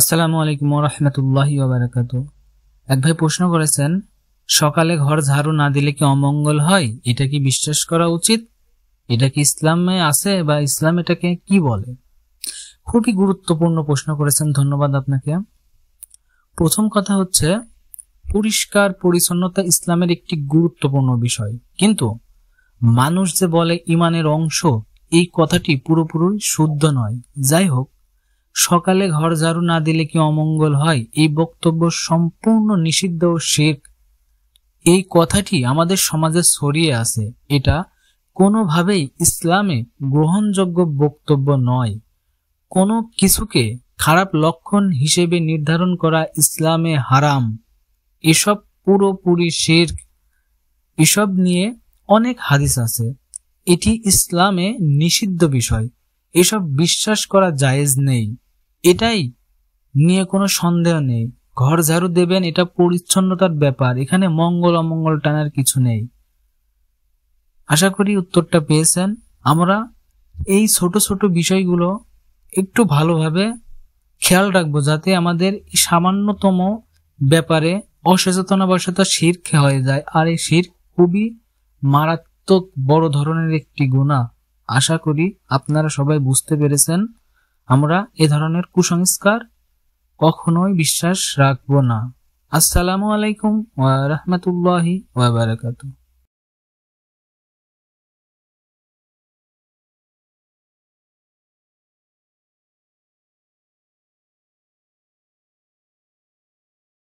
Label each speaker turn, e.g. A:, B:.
A: আসসালামু আলাইকুম রহমতুল্লাহ বারাকাত এক ভাই প্রশ্ন করেছেন সকালে ঘর ঝাড়ু না দিলে কি অমঙ্গল হয় এটা কি বিশ্বাস করা উচিত এটা কি ইসলামে আছে বা ইসলাম এটাকে কি বলে খুবই গুরুত্বপূর্ণ প্রশ্ন করেছেন ধন্যবাদ আপনাকে প্রথম কথা হচ্ছে পরিষ্কার পরিচ্ছন্নতা ইসলামের একটি গুরুত্বপূর্ণ বিষয় কিন্তু মানুষ যে বলে ইমানের অংশ এই কথাটি পুরোপুরি শুদ্ধ নয় যাই হোক সকালে ঘর ঝাড়ু না দিলে কি অমঙ্গল হয় এই বক্তব্য সম্পূর্ণ নিষিদ্ধ ও শেখ এই কথাটি আমাদের সমাজে ছড়িয়ে আছে এটা কোনোভাবেই ইসলামে গ্রহণযোগ্য বক্তব্য নয় কোনো কিছুকে খারাপ লক্ষণ হিসেবে নির্ধারণ করা ইসলামে হারাম এসব পুরোপুরি শের এসব নিয়ে অনেক হাদিস আছে এটি ইসলামে নিষিদ্ধ বিষয় এসব বিশ্বাস করা জায়েজ নেই এটাই নিয়ে কোনো সন্দেহ নেই ঘর ঝাড়ু দেবেন এটা পরিচ্ছন্নতার ব্যাপার এখানে মঙ্গল অমঙ্গল টানার কিছু নেই আশা করি উত্তরটা পেয়েছেন আমরা এই ছোট ছোট বিষয়গুলো একটু ভালোভাবে খেয়াল রাখবো যাতে আমাদের সামান্যতম ব্যাপারে অসচেতনাবশত শির হয়ে যায় আর এই শির খুবই মারাত্মক বড় ধরনের একটি গুণা আশা করি আপনারা সবাই বুঝতে পেরেছেন আমরা এ ধরনের কুসংস্কার কখনোই বিশ্বাস রাখব না আসসালামু
B: আলাইকুম ওয়া রাহমাতুল্লাহি ওয়া বারাকাতুহু